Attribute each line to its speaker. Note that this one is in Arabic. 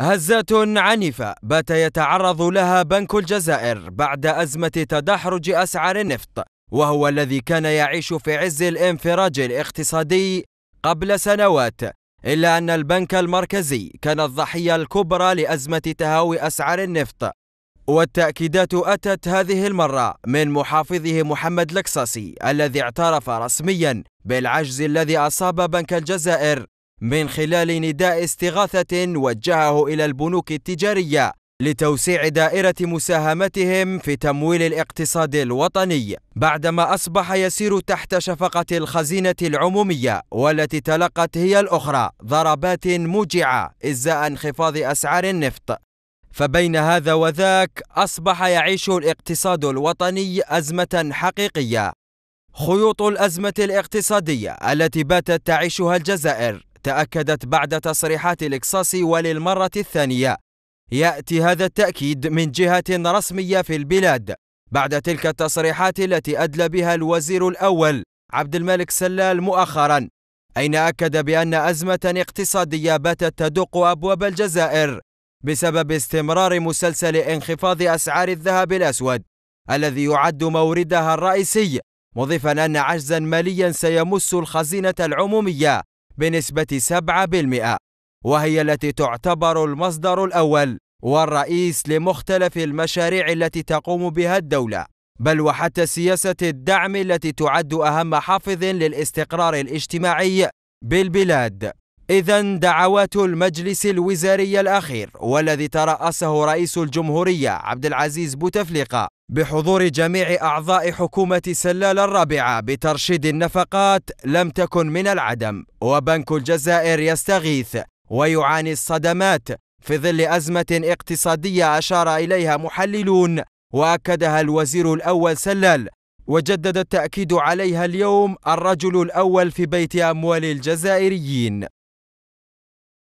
Speaker 1: هزات عنيفة بات يتعرض لها بنك الجزائر بعد أزمة تدحرج أسعار النفط وهو الذي كان يعيش في عز الانفراج الاقتصادي قبل سنوات إلا أن البنك المركزي كان الضحية الكبرى لأزمة تهاوي أسعار النفط والتأكيدات أتت هذه المرة من محافظه محمد لكساسي الذي اعترف رسميا بالعجز الذي أصاب بنك الجزائر من خلال نداء استغاثة وجهه إلى البنوك التجارية لتوسيع دائرة مساهمتهم في تمويل الاقتصاد الوطني بعدما أصبح يسير تحت شفقة الخزينة العمومية والتي تلقت هي الأخرى ضربات موجعة إزاء انخفاض أسعار النفط فبين هذا وذاك أصبح يعيش الاقتصاد الوطني أزمة حقيقية خيوط الأزمة الاقتصادية التي باتت تعيشها الجزائر تأكدت بعد تصريحات الإقصاص وللمرة الثانية يأتي هذا التأكيد من جهة رسمية في البلاد بعد تلك التصريحات التي أدلى بها الوزير الأول عبد الملك سلال مؤخرا أين أكد بأن أزمة اقتصادية باتت تدق أبواب الجزائر بسبب استمرار مسلسل انخفاض أسعار الذهب الأسود الذي يعد موردها الرئيسي مضيفا أن عجزا ماليا سيمس الخزينة العمومية بنسبة 7% وهي التي تعتبر المصدر الأول والرئيس لمختلف المشاريع التي تقوم بها الدولة بل وحتى سياسة الدعم التي تعد أهم حافظ للاستقرار الاجتماعي بالبلاد إذا دعوات المجلس الوزاري الأخير والذي ترأسه رئيس الجمهورية عبد العزيز بوتفليقة بحضور جميع أعضاء حكومة سلال الرابعة بترشيد النفقات لم تكن من العدم وبنك الجزائر يستغيث ويعاني الصدمات في ظل أزمة اقتصادية أشار إليها محللون وأكدها الوزير الأول سلال وجدد التأكيد عليها اليوم الرجل الأول في بيت أموال الجزائريين